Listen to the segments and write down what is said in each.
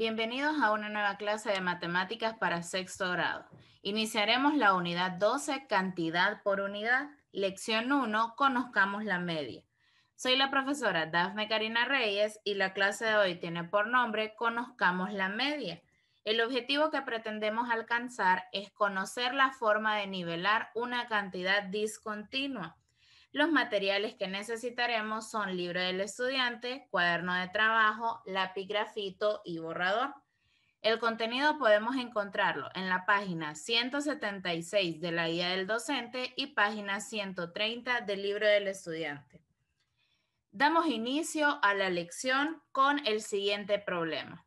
Bienvenidos a una nueva clase de matemáticas para sexto grado. Iniciaremos la unidad 12, cantidad por unidad. Lección 1, conozcamos la media. Soy la profesora Dafne Karina Reyes y la clase de hoy tiene por nombre Conozcamos la media. El objetivo que pretendemos alcanzar es conocer la forma de nivelar una cantidad discontinua. Los materiales que necesitaremos son libro del estudiante, cuaderno de trabajo, lápiz grafito y borrador. El contenido podemos encontrarlo en la página 176 de la guía del docente y página 130 del libro del estudiante. Damos inicio a la lección con el siguiente problema.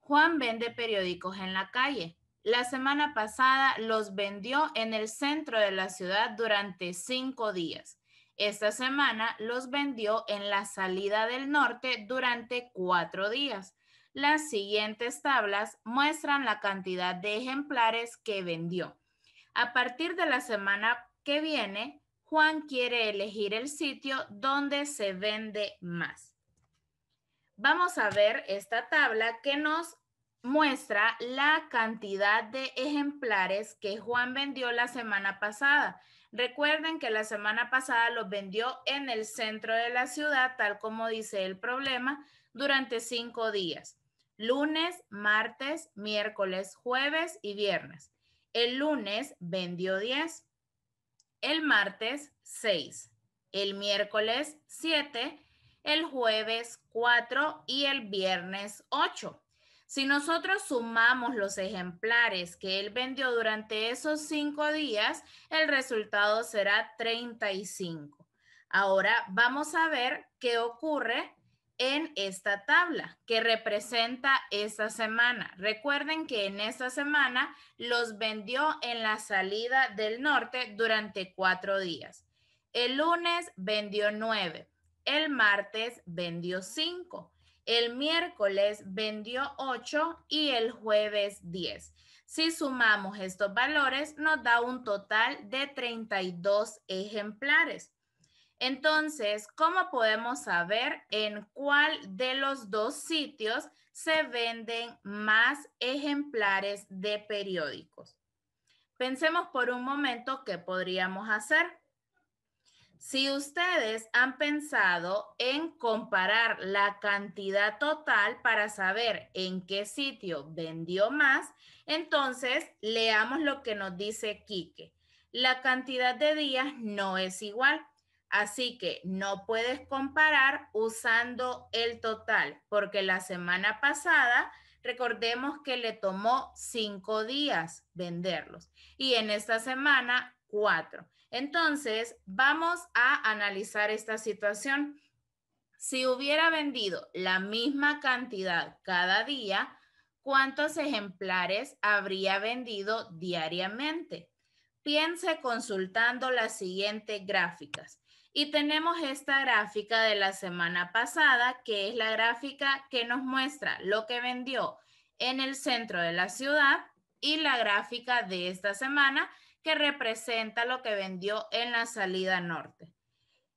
Juan vende periódicos en la calle. La semana pasada los vendió en el centro de la ciudad durante cinco días. Esta semana los vendió en la salida del norte durante cuatro días. Las siguientes tablas muestran la cantidad de ejemplares que vendió. A partir de la semana que viene, Juan quiere elegir el sitio donde se vende más. Vamos a ver esta tabla que nos muestra la cantidad de ejemplares que Juan vendió la semana pasada. Recuerden que la semana pasada los vendió en el centro de la ciudad, tal como dice el problema, durante cinco días. Lunes, martes, miércoles, jueves y viernes. El lunes vendió diez, el martes seis, el miércoles siete, el jueves cuatro y el viernes ocho. Si nosotros sumamos los ejemplares que él vendió durante esos cinco días, el resultado será 35. Ahora vamos a ver qué ocurre en esta tabla que representa esta semana. Recuerden que en esta semana los vendió en la salida del norte durante cuatro días. El lunes vendió nueve, el martes vendió cinco, el miércoles vendió 8 y el jueves 10. Si sumamos estos valores, nos da un total de 32 ejemplares. Entonces, ¿cómo podemos saber en cuál de los dos sitios se venden más ejemplares de periódicos? Pensemos por un momento qué podríamos hacer si ustedes han pensado en comparar la cantidad total para saber en qué sitio vendió más, entonces leamos lo que nos dice Quique. La cantidad de días no es igual, así que no puedes comparar usando el total, porque la semana pasada recordemos que le tomó cinco días venderlos y en esta semana entonces, vamos a analizar esta situación. Si hubiera vendido la misma cantidad cada día, ¿cuántos ejemplares habría vendido diariamente? Piense consultando las siguientes gráficas. Y tenemos esta gráfica de la semana pasada, que es la gráfica que nos muestra lo que vendió en el centro de la ciudad y la gráfica de esta semana, que representa lo que vendió en la salida norte.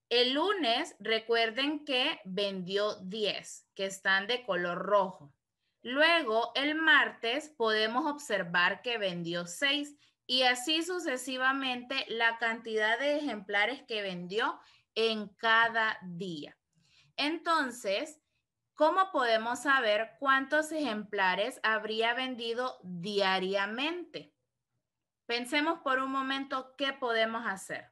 El lunes, recuerden que vendió 10, que están de color rojo. Luego, el martes, podemos observar que vendió 6 y así sucesivamente la cantidad de ejemplares que vendió en cada día. Entonces, ¿cómo podemos saber cuántos ejemplares habría vendido diariamente? Pensemos por un momento qué podemos hacer.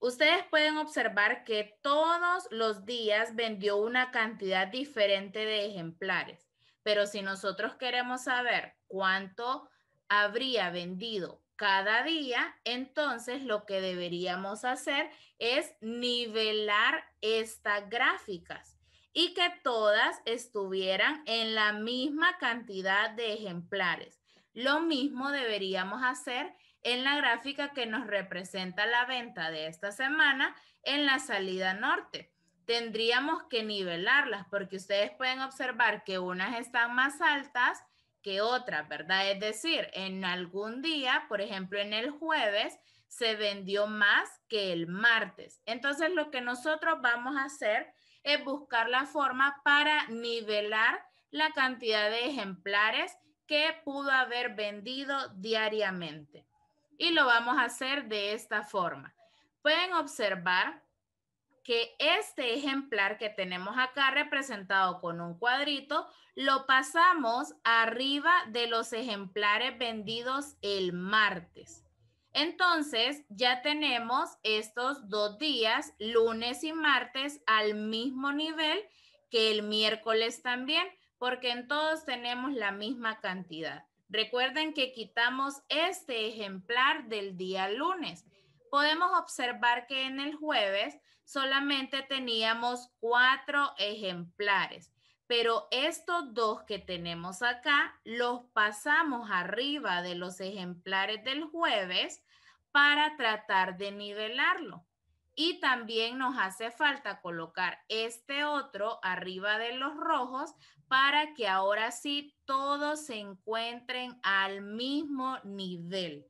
Ustedes pueden observar que todos los días vendió una cantidad diferente de ejemplares, pero si nosotros queremos saber cuánto habría vendido cada día, entonces lo que deberíamos hacer es nivelar estas gráficas y que todas estuvieran en la misma cantidad de ejemplares. Lo mismo deberíamos hacer en la gráfica que nos representa la venta de esta semana en la salida norte. Tendríamos que nivelarlas porque ustedes pueden observar que unas están más altas que otras, ¿verdad? Es decir, en algún día, por ejemplo, en el jueves, se vendió más que el martes. Entonces, lo que nosotros vamos a hacer es buscar la forma para nivelar la cantidad de ejemplares que pudo haber vendido diariamente. Y lo vamos a hacer de esta forma. Pueden observar que este ejemplar que tenemos acá representado con un cuadrito, lo pasamos arriba de los ejemplares vendidos el martes. Entonces ya tenemos estos dos días, lunes y martes, al mismo nivel que el miércoles también porque en todos tenemos la misma cantidad. Recuerden que quitamos este ejemplar del día lunes. Podemos observar que en el jueves solamente teníamos cuatro ejemplares, pero estos dos que tenemos acá los pasamos arriba de los ejemplares del jueves para tratar de nivelarlo. Y también nos hace falta colocar este otro arriba de los rojos para que ahora sí todos se encuentren al mismo nivel.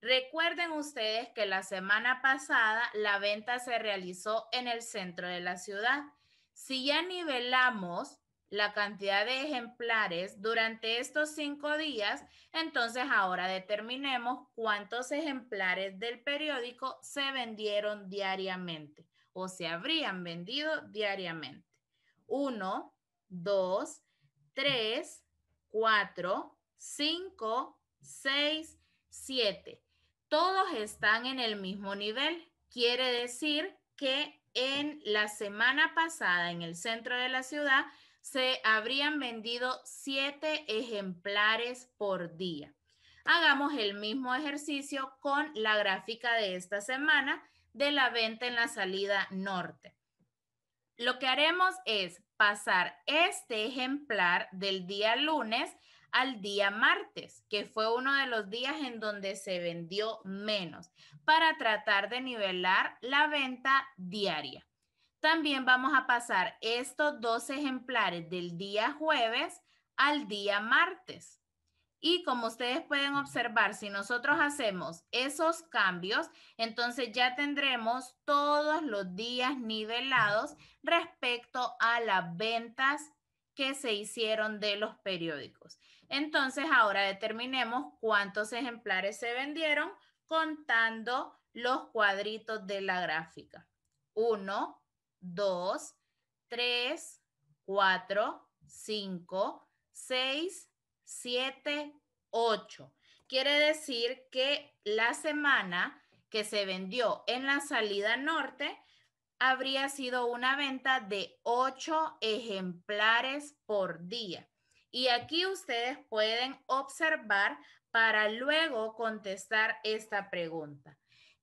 Recuerden ustedes que la semana pasada la venta se realizó en el centro de la ciudad. Si ya nivelamos la cantidad de ejemplares durante estos cinco días, entonces ahora determinemos cuántos ejemplares del periódico se vendieron diariamente o se habrían vendido diariamente. Uno, dos, tres, cuatro, cinco, seis, siete. Todos están en el mismo nivel. Quiere decir que en la semana pasada en el centro de la ciudad se habrían vendido siete ejemplares por día. Hagamos el mismo ejercicio con la gráfica de esta semana de la venta en la salida norte. Lo que haremos es pasar este ejemplar del día lunes al día martes, que fue uno de los días en donde se vendió menos, para tratar de nivelar la venta diaria. También vamos a pasar estos dos ejemplares del día jueves al día martes. Y como ustedes pueden observar, si nosotros hacemos esos cambios, entonces ya tendremos todos los días nivelados respecto a las ventas que se hicieron de los periódicos. Entonces ahora determinemos cuántos ejemplares se vendieron contando los cuadritos de la gráfica. Uno. 2, 3, 4, 5, 6, 7, 8. Quiere decir que la semana que se vendió en la salida norte habría sido una venta de 8 ejemplares por día. Y aquí ustedes pueden observar para luego contestar esta pregunta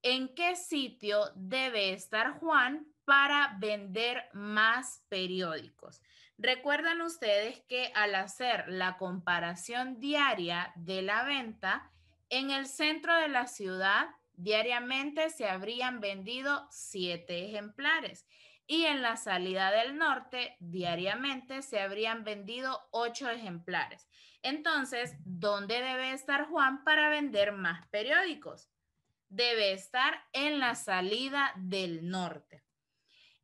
en qué sitio debe estar Juan para vender más periódicos. Recuerdan ustedes que al hacer la comparación diaria de la venta, en el centro de la ciudad diariamente se habrían vendido siete ejemplares y en la salida del norte diariamente se habrían vendido ocho ejemplares. Entonces, ¿dónde debe estar Juan para vender más periódicos? debe estar en la salida del norte.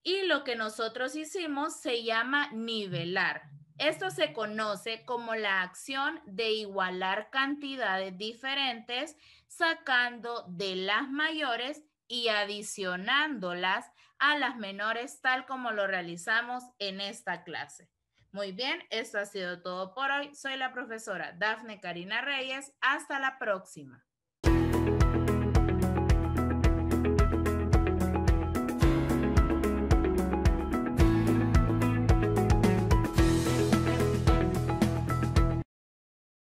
Y lo que nosotros hicimos se llama nivelar. Esto se conoce como la acción de igualar cantidades diferentes sacando de las mayores y adicionándolas a las menores tal como lo realizamos en esta clase. Muy bien, esto ha sido todo por hoy. Soy la profesora Dafne Karina Reyes. Hasta la próxima.